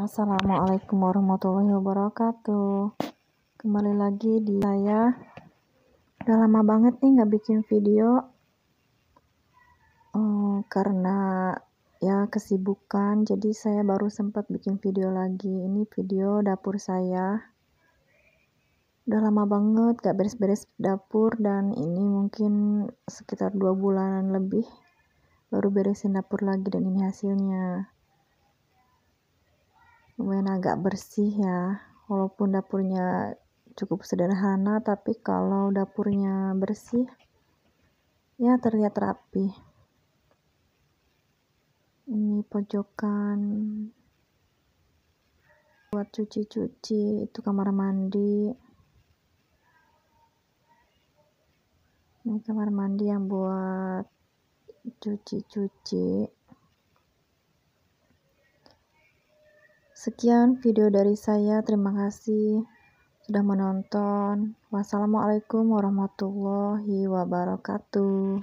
Assalamualaikum warahmatullahi wabarakatuh Kembali lagi di saya Udah lama banget nih gak bikin video um, Karena ya kesibukan Jadi saya baru sempat bikin video lagi Ini video dapur saya Udah lama banget gak beres-beres dapur Dan ini mungkin sekitar 2 bulanan lebih Baru beresin dapur lagi dan ini hasilnya lumayan agak bersih ya walaupun dapurnya cukup sederhana tapi kalau dapurnya bersih ya terlihat rapi ini pojokan buat cuci-cuci itu kamar mandi ini kamar mandi yang buat cuci-cuci Sekian video dari saya. Terima kasih sudah menonton. Wassalamualaikum warahmatullahi wabarakatuh.